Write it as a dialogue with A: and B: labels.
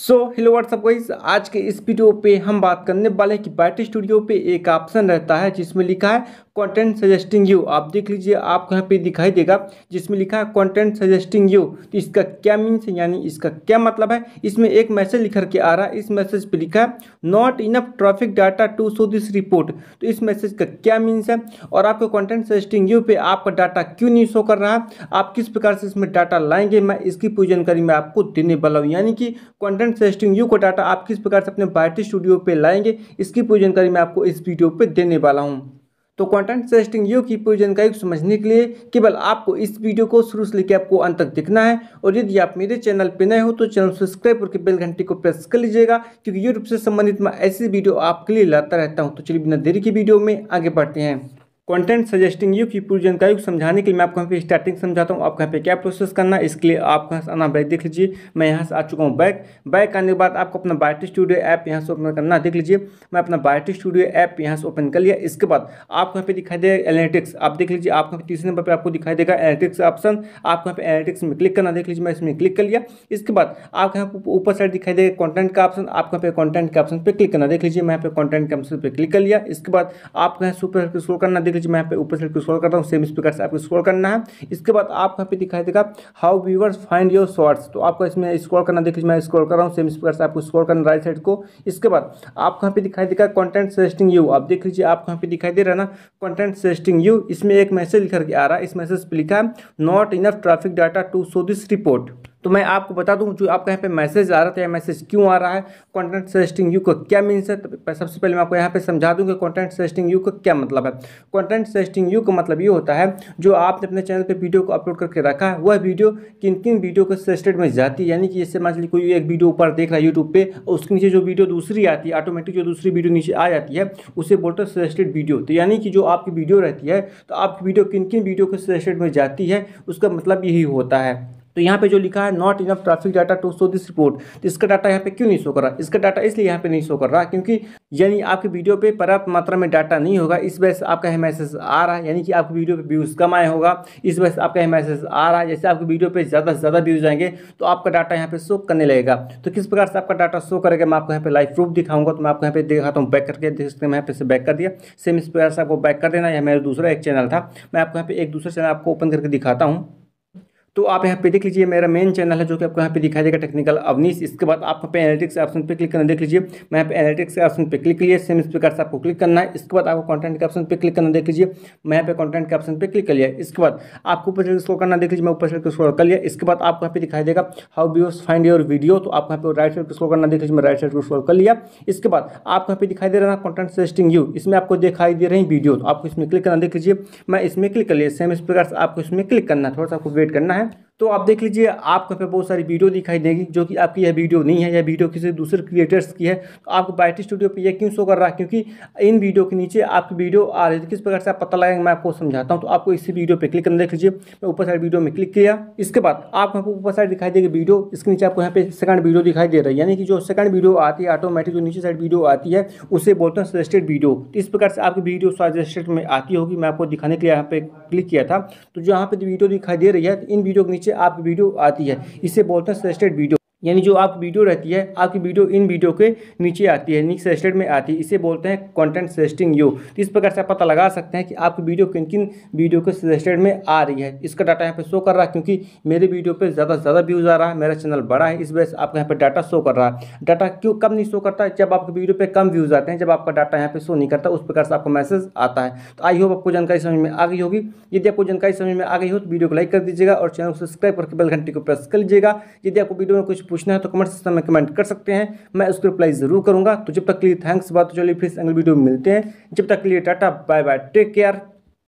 A: so hello what's up guys आज के इस वीडियो पे हम बात करने वाले हैं कि बैट स्टूडियो पे एक ऑप्शन रहता है जिसमें लिखा है कंटेंट सजेस्टिंग यू आप देख लीजिए आपको यहाँ पे दिखाई देगा जिसमें लिखा है कंटेंट सजेस्टिंग यू तो इसका क्या मीन्स है यानी इसका क्या मतलब है इसमें एक मैसेज लिख के आ रहा है इस मैसेज पे लिखा है not enough traffic data to show this report तो इस मैसेज का क्या मीन्स है और आपको कॉन्टेंट सजेस्टिंग यू पे आपका डाटा क्यों नहीं शो कर रहा है आप किस प्रकार से इसमें डाटा लाएंगे मैं इसकी पूरी जानकारी मैं आपको देने वाला हूँ यानी कि कॉन्टेंट कंटेंट सजेस्टिंग यू को डाटा आप किस प्रकार से अपने बायोटी स्टूडियो पे लाएंगे इसकी पूरी जानकारी मैं आपको इस वीडियो पे देने वाला हूँ तो कंटेंट सजेस्टिंग यू की पूरी जानकारी समझने के लिए केवल आपको इस वीडियो को शुरू से लेकर आपको अंत तक देखना है और यदि आप मेरे चैनल पर नए हो तो चैनल सब्सक्राइब करके बेल घंटी को प्रेस कर लीजिएगा क्योंकि यूट्यूब से संबंधित मैं ऐसी वीडियो आपके लिए लाता रहता हूँ तो चलिए बिना देरी की वीडियो में आगे बढ़ते हैं कंटेंट सजेस्टिंग यू की पूरी जानकारी को समझाने के लिए मैं आपको यहाँ पे स्टार्टिंग समझाता हूँ आपको यहाँ पे क्या प्रोसेस करना है इसके लिए आप यहाँ से आना बैक देख लीजिए मैं यहाँ से आ चुका हूँ बैक बैक आने के बाद आपको अपना बायोटी स्टूडियो ऐप यहाँ से ओपन करना देख लीजिए मैं अपना बायोटी स्टूडियो ऐप यहाँ से ओपन कर लिया इसके बाद आपको यहाँ पे दिखाई देगा एनालिटिक्स आप देख लीजिए आपको तीसरे नंबर पर आपको दिखाई देगा एनालिटिक्स ऑप्शन आपको यहाँ पे एनालिटिक्स में क्लिक करना देख लीजिए मैं इसमें क्लिक कर लिया इसके बाद आपको यहाँ पर ऊपर साइड दिखाई देगा कॉन्टेंट का ऑप्शन आपको यहाँ पे कॉन्टेंट के ऑप्शन पर क्लिक करना देख लीजिए मैं यहाँ पे कॉन्टेंट के ऑप्शन पर क्लिक कर लिया इसके बाद आपको यहाँ सुपर स्कोर करना देख लीजिए मैं यहाँ पे ऊपर से स्क्रॉल करता हूँ सेम इस प्रकार से आपको स्क्रॉल करना है इसके बाद आपको यहाँ पे दिखाई देगा how viewers find your shorts तो आपको इसमें स्क्रॉल करना देख लीजिए मैं स्क्रॉल कर रहा हूँ सेम इस प्रकार से आपको स्क्रॉल करना राइट साइड को इसके बाद आपको यहाँ पे दिखाई देगा कॉन्टेंट सजेस्टिंग यू आप देख लीजिए आपको यहाँ पे दिखाई दे रहा है ना कॉन्टेंट सजेस्टिंग यू इसमें एक मैसेज लिखकर आ रहा है इस मैसेज पर लिखा है not enough traffic data to show this report तो मैं आपको बता दूं जो आपका यहाँ पे मैसेज आ रहा था या मैसेज क्यों आ रहा है कंटेंट सजेस्टिंग यू का क्या मीन्स है तो सबसे पहले मैं आपको यहाँ पे समझा दूँ कि कंटेंट सजेस्टिंग यू का क्या मतलब है कंटेंट सजेस्टिंग यू का मतलब ये होता है जो आपने अपने चैनल पर वीडियो को अपलोड करके रखा है वह वीडियो किन किन वीडियो को सजेस्टेड में जाती है यानी कि जैसे मान लीजिए कोई एक वीडियो ऊपर देख रहा है यूट्यूब पर उसके नीचे जो वीडियो दूसरी आती है ऑटोमेटिक जो दूसरी वीडियो नीचे आ जाती है उसे बोलते हैं सजेस्टेड वीडियो तो यानी कि जो आपकी वीडियो रहती है तो आपकी वीडियो किन किन वीडियो को सजेस्टेड में जाती है उसका मतलब यही होता है तो यहाँ पे जो लिखा है not enough traffic data to show this report तो इसका डाटा यहाँ पे क्यों नहीं शो कर रहा इसका डाटा इसलिए यहाँ पे नहीं शो कर रहा क्योंकि यानी आपके वीडियो पे पर्याप्त मात्रा में डाटा नहीं होगा इस वजह से आपका यह मैसेज आ रहा है यानी कि आपके वीडियो पे व्यूज़ कम आए होगा इस वजह से आपका यह मैसेज आ रहा है जैसे आपके वीडियो पे ज़्यादा से ज़्यादा व्यूज़ आएंगे तो आपका डाटा यहाँ पे शो करने लगेगा तो किस प्रकार से आपका डाटा शो करेगा मैं आपको यहाँ पे लाइव प्रूफ दिखाऊंगा तो मैं आपको यहाँ पे दिखाता हूँ बैक करके देख सकते हैं यहाँ पे से बैक कर दिया सेम इस प्रकार से आपको बैक कर देना यह मेरा दूसरा एक चैनल था मैं आपको यहाँ पे एक दूसरा चैनल आपको ओपन करके दिखाता हूँ तो आप यहाँ पे देख लीजिए मेरा मेन चैनल है जो कि आपको यहाँ पे दिखाई देगा टेक्निकल अवनीश इसके बाद आप यहाँ पे एनालिटिक्स ऑप्शन पे क्लिक करना देख लीजिए मैं यहाँ पे एनालिटिक्स ऑप्शन पे क्लिक किया सेम इस प्रकार से आपको क्लिक करना है इसके बाद आपको कंटेंट के ऑप्शन पे क्लिक करना देख लीजिए मैं यहाँ पे कॉन्टेंट के ऑप्शन पर क्लिक कर लिया इसके बाद आपको ऊपर से स्क्रॉल करना देख लीजिए मैं ऊपर से स्क्रॉल कर लिया इसके बाद आपको यहाँ पे दिखाई देगा how viewers find your video तो आपको यहाँ पे राइट साइड को स्क्रॉल करना देख लीजिए मैं राइट साइड को स्क्रॉल कर लिया इसके बाद आपको यहाँ पे दिखाई दे रहा कॉन्टेंट सजेस्टिंग यू इसमें आपको दिखाई दे रही वीडियो तो आपको इसमें क्लिक करना देख लीजिए मैं इसमें क्लिक कर लिया सेम इस प्रकार से आपको इसमें क्लिक करना है थोड़ा सा आपको वेट करना है हैं तो आप देख लीजिए आपको पे बहुत सारी वीडियो दिखाई देगी जो कि आपकी यह वीडियो नहीं है यह वीडियो किसी दूसरे क्रिएटर्स की है तो आपको बाइट स्टूडियो पे यह क्यों शो कर रहा है क्योंकि इन वीडियो के नीचे आपकी वीडियो आ रही है किस प्रकार से आप पता लगाएंगे मैं आपको समझाता हूँ तो आपको इसी वीडियो पर क्लिक करना देख लीजिए मैं ऊपर साइड वीडियो में क्लिक किया इसके बाद आपको यहाँ ऊपर साइड दिखाई देगी वीडियो इसके नीचे आपको यहाँ पे सेकंड वीडियो दिखाई दे रही है यानी कि जो सेकंड वीडियो आती है ऑटोमेटिक जो नीचे साइड वीडियो आती है उसे बोलते हैं सजेस्टेड वीडियो तो इस प्रकार से आपकी वीडियो सजेस्टेड में आती होगी मैं आपको दिखाने के लिए यहाँ पे क्लिक किया था तो जो यहाँ पे वीडियो दिखाई दे रही है इन वीडियो के नीचे आपकी वीडियो आती है इसे बोलते हैं सजेस्टेड वीडियो यानी जो आपकी वीडियो रहती है आपकी वीडियो इन वीडियो के नीचे आती है नीचे सजेस्टेड में आती है इसे बोलते हैं कंटेंट सजेस्टिंग यू तो इस प्रकार से आप पता लगा सकते हैं कि आपकी वीडियो किन किन वीडियो के सजेस्टेड में आ रही है इसका डाटा यहाँ पे शो कर रहा है क्योंकि मेरे वीडियो पर ज़्यादा से ज़्यादा व्यूज़ आ रहा है मेरा चैनल बड़ा है इस वजह से आपका यहाँ पर डाटा शो कर रहा है डाटा क्यों कम नहीं शो करता है जब आपकी वीडियो पर कम व्यूज़ आते हैं जब आपका डाटा यहाँ पर शो नहीं करता उस प्रकार से आपका मैसेज आता है तो आई होप आपको जानकारी समझ में आ गई होगी यदि आपको जानकारी समझ में आ गई हो तो वीडियो को लाइक कर दीजिएगा और चैनल को सब्सक्राइब करके बेल घंटी को प्रेस कर लीजिएगा यदि आपको वीडियो में कुछ पूछना है तो कमेंट सेक्शन में कमेंट कर सकते हैं मैं उसकी रिप्लाई ज़रूर करूंगा तो जब तक के लिए थैंक्स बात तो चलिए फिर अगले वीडियो में मिलते हैं जब तक के लिए ta-ta bye bye take care